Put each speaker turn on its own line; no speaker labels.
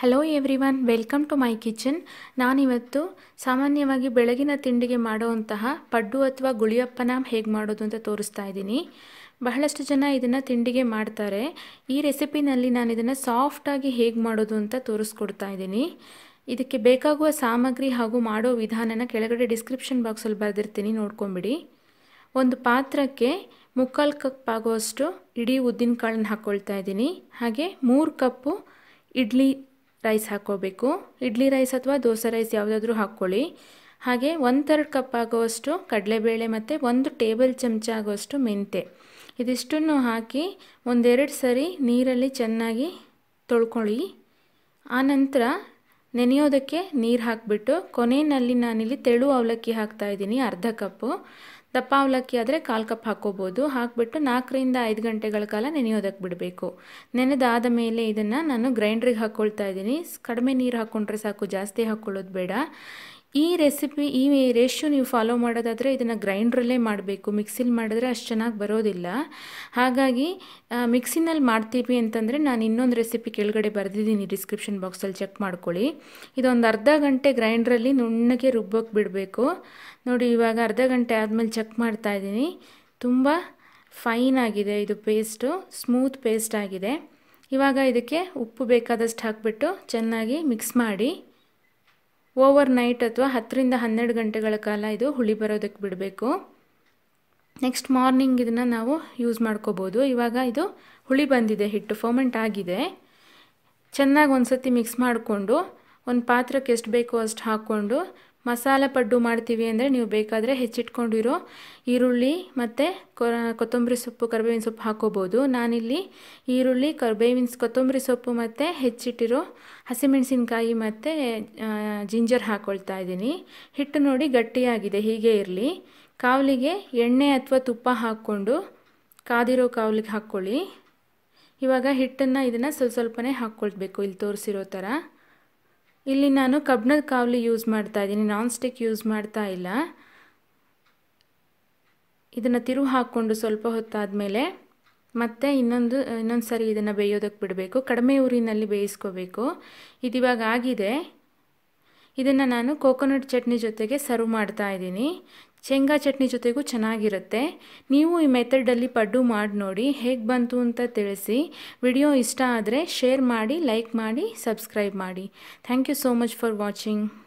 hello everyone welcome to my kitchen ನಾನಿವತ್ತು ಸಾಮಾನ್ಯವಾಗಿ ಬೆಳಗಿನ ತಿಂಡಿಗೆ ಮಾಡುವಂತಹ ಪಡ್ಡು ಅಥವಾ ಗುಳಿಯಪ್ಪನ ಹೇಗೆ ಮಾಡೋದು ಅಂತ ತೋರಿಸ್ತಾ ಇದ್ದೀನಿ ಬಹಳಷ್ಟು ಜನ ಇದನ್ನು ತಿಂಡಿಗೆ ಮಾಡ್ತಾರೆ ಈ ರೆಸಿಪಿನಲ್ಲಿ ನಾನು ಇದನ್ನು ಸಾಫ್ಟಾಗಿ ಹೇಗೆ ಮಾಡೋದು ಅಂತ ತೋರಿಸ್ಕೊಡ್ತಾ ಇದ್ದೀನಿ ಇದಕ್ಕೆ ಬೇಕಾಗುವ ಸಾಮಗ್ರಿ ಹಾಗೂ ಮಾಡೋ ವಿಧಾನನ ಕೆಳಗಡೆ ಡಿಸ್ಕ್ರಿಪ್ಷನ್ ಬಾಕ್ಸಲ್ಲಿ ಬರೆದಿರ್ತೀನಿ ನೋಡ್ಕೊಂಬಿಡಿ ಒಂದು ಪಾತ್ರಕ್ಕೆ ಮುಕ್ಕಾಲು ಕಪ್ ಆಗುವಷ್ಟು ಇಡೀ ಉದ್ದಿನ ಕಾಳನ್ನು ಹಾಕ್ಕೊಳ್ತಾ ಇದ್ದೀನಿ ಹಾಗೆ ಮೂರು ಕಪ್ಪು ಇಡ್ಲಿ ರೈಸ್ ಹಾಕ್ಕೋಬೇಕು ಇಡ್ಲಿ ರೈಸ್ ಅಥವಾ ದೋಸೆ ರೈಸ್ ಯಾವುದಾದ್ರೂ ಹಾಕ್ಕೊಳ್ಳಿ ಹಾಗೆ ಒಂದು ಥರ್ಡ್ ಕಪ್ ಆಗೋವಷ್ಟು ಕಡಲೆಬೇಳೆ ಮತ್ತು ಒಂದು ಟೇಬಲ್ ಚಮಚ ಆಗುವಷ್ಟು ಮೆಂತೆ ಇದಿಷ್ಟನ್ನು ಹಾಕಿ ಒಂದೆರಡು ಸರಿ ನೀರಲ್ಲಿ ಚೆನ್ನಾಗಿ ತೊಳ್ಕೊಳ್ಳಿ ಆನಂತರ ನೆನೆಯೋದಕ್ಕೆ ನೀರು ಹಾಕಿಬಿಟ್ಟು ಕೊನೆಯಲ್ಲಿ ನಾನಿಲ್ಲಿ ತೆಳು ಅವಲಕ್ಕಿ ಹಾಕ್ತಾಯಿದ್ದೀನಿ ಅರ್ಧ ಕಪ್ಪು ದಪ್ಪ ಅವಲಕ್ಕಿ ಆದರೆ ಕಾಲು ಕಪ್ ಹಾಕ್ಕೋಬೋದು ಹಾಕಿಬಿಟ್ಟು ನಾಲ್ಕರಿಂದ ಐದು ಗಂಟೆಗಳ ಕಾಲ ನೆನೆಯೋದಕ್ಕೆ ಬಿಡಬೇಕು ನೆನೆದಾದ ಮೇಲೆ ಇದನ್ನು ನಾನು ಗ್ರೈಂಡ್ರಿಗೆ ಹಾಕ್ಕೊಳ್ತಾ ಇದ್ದೀನಿ ಕಡಿಮೆ ನೀರು ಹಾಕ್ಕೊಂಡ್ರೆ ಸಾಕು ಜಾಸ್ತಿ ಹಾಕ್ಕೊಳ್ಳೋದು ಬೇಡ ಈ ರೆಸಿಪಿ ಈ ರೇಷ್ಯೋ ನೀವು ಫಾಲೋ ಮಾಡೋದಾದರೆ ಇದನ್ನು ಗ್ರೈಂಡ್ರಲ್ಲೇ ಮಾಡಬೇಕು ಮಿಕ್ಸಿಲಿ ಮಾಡಿದ್ರೆ ಅಷ್ಟು ಚೆನ್ನಾಗಿ ಬರೋದಿಲ್ಲ ಹಾಗಾಗಿ ಮಿಕ್ಸಿನಲ್ಲಿ ಮಾಡ್ತೀವಿ ಅಂತಂದರೆ ನಾನು ಇನ್ನೊಂದು ರೆಸಿಪಿ ಕೆಳಗಡೆ ಬರೆದಿದ್ದೀನಿ ಡಿಸ್ಕ್ರಿಪ್ಷನ್ ಬಾಕ್ಸಲ್ಲಿ ಚೆಕ್ ಮಾಡ್ಕೊಳ್ಳಿ ಇದೊಂದು ಅರ್ಧ ಗಂಟೆ ಗ್ರೈಂಡ್ರಲ್ಲಿ ನುಣ್ಣಗೆ ರುಬ್ಬೋಕೆ ಬಿಡಬೇಕು ನೋಡಿ ಇವಾಗ ಅರ್ಧ ಗಂಟೆ ಆದಮೇಲೆ ಚೆಕ್ ಮಾಡ್ತಾ ಇದ್ದೀನಿ ತುಂಬ ಫೈನ್ ಆಗಿದೆ ಇದು ಪೇಸ್ಟು ಸ್ಮೂತ್ ಪೇಸ್ಟ್ ಆಗಿದೆ ಇವಾಗ ಇದಕ್ಕೆ ಉಪ್ಪು ಬೇಕಾದಷ್ಟು ಹಾಕಿಬಿಟ್ಟು ಚೆನ್ನಾಗಿ ಮಿಕ್ಸ್ ಮಾಡಿ ಓವರ್ ನೈಟ್ ಅಥವಾ ಹತ್ತರಿಂದ ಹನ್ನೆರಡು ಗಂಟೆಗಳ ಕಾಲ ಇದು ಹುಳಿ ಬರೋದಕ್ಕೆ ಬಿಡಬೇಕು ನೆಕ್ಸ್ಟ್ ಮಾರ್ನಿಂಗ್ ಇದನ್ನು ನಾವು ಯೂಸ್ ಮಾಡ್ಕೋಬೋದು ಇವಾಗ ಇದು ಹುಳಿ ಬಂದಿದೆ ಹಿಟ್ಟು ಫರ್ಮೆಂಟ್ ಆಗಿದೆ ಚೆನ್ನಾಗಿ ಒಂದು ಸತಿ ಮಿಕ್ಸ್ ಮಾಡಿಕೊಂಡು ಒಂದು ಪಾತ್ರಕ್ಕೆ ಎಷ್ಟು ಬೇಕೋ ಅಷ್ಟು ಹಾಕ್ಕೊಂಡು ಮಸಾಲೆ ಪಡ್ಡು ಮಾಡ್ತೀವಿ ಅಂದರೆ ನೀವು ಬೇಕಾದರೆ ಹೆಚ್ಚಿಟ್ಕೊಂಡಿರೋ ಈರುಳ್ಳಿ ಮತ್ತು ಕೊತ್ತಂಬರಿ ಸೊಪ್ಪು ಕರಿಬೇವಿನ ಸೊಪ್ಪು ಹಾಕೋಬೋದು ನಾನಿಲ್ಲಿ ಈರುಳ್ಳಿ ಕರಿಬೇವಿನ ಕೊತ್ತಂಬರಿ ಸೊಪ್ಪು ಮತ್ತು ಹೆಚ್ಚಿಟ್ಟಿರೋ ಹಸಿಮೆಣಸಿನ್ಕಾಯಿ ಮತ್ತು ಜಿಂಜರ್ ಹಾಕ್ಕೊಳ್ತಾ ಇದ್ದೀನಿ ಹಿಟ್ಟು ನೋಡಿ ಗಟ್ಟಿಯಾಗಿದೆ ಹೀಗೆ ಇರಲಿ ಕಾವಲಿಗೆ ಎಣ್ಣೆ ಅಥವಾ ತುಪ್ಪ ಹಾಕ್ಕೊಂಡು ಕಾದಿರೋ ಕಾವಲಿಗೆ ಹಾಕ್ಕೊಳ್ಳಿ ಇವಾಗ ಹಿಟ್ಟನ್ನು ಇದನ್ನು ಸ್ವಲ್ಪ ಸ್ವಲ್ಪನೇ ಹಾಕ್ಕೊಳ್ಬೇಕು ಇಲ್ಲಿ ತೋರಿಸಿರೋ ಥರ ಇಲ್ಲಿ ನಾನು ಕಬ್ಬಿಣದ ಕಾವಲಿ ಯೂಸ್ ಮಾಡ್ತಾ ಇದ್ದೀನಿ ನಾನ್ ಸ್ಟಿಕ್ ಯೂಸ್ ಮಾಡ್ತಾ ಇಲ್ಲ ಇದನ್ನು ತಿರುವು ಹಾಕ್ಕೊಂಡು ಸ್ವಲ್ಪ ಹೊತ್ತಾದ ಮತ್ತೆ ಇನ್ನೊಂದು ಇನ್ನೊಂದು ಸರಿ ಇದನ್ನು ಬೇಯೋದಕ್ಕೆ ಬಿಡಬೇಕು ಕಡಿಮೆ ಊರಿನಲ್ಲಿ ಬೇಯಿಸ್ಕೋಬೇಕು ಇದಿವಾಗ ಆಗಿದೆ ಇದನ್ನು ನಾನು ಕೋಕೋನಟ್ ಚಟ್ನಿ ಜೊತೆಗೆ ಸರ್ವ್ ಮಾಡ್ತಾ ಇದ್ದೀನಿ ಶೇಂಗಾ ಚಟ್ನಿ ಜೊತೆಗೂ ಚೆನ್ನಾಗಿರುತ್ತೆ ನೀವು ಈ ಮೆಥಡಲ್ಲಿ ಪಡ್ಡು ಮಾಡಿ ನೋಡಿ ಹೇಗೆ ಬಂತು ಅಂತ ತಿಳಿಸಿ ವಿಡಿಯೋ ಇಷ್ಟ ಆದರೆ ಶೇರ್ ಮಾಡಿ ಲೈಕ್ ಮಾಡಿ ಸಬ್ಸ್ಕ್ರೈಬ್ ಮಾಡಿ thank you so much for watching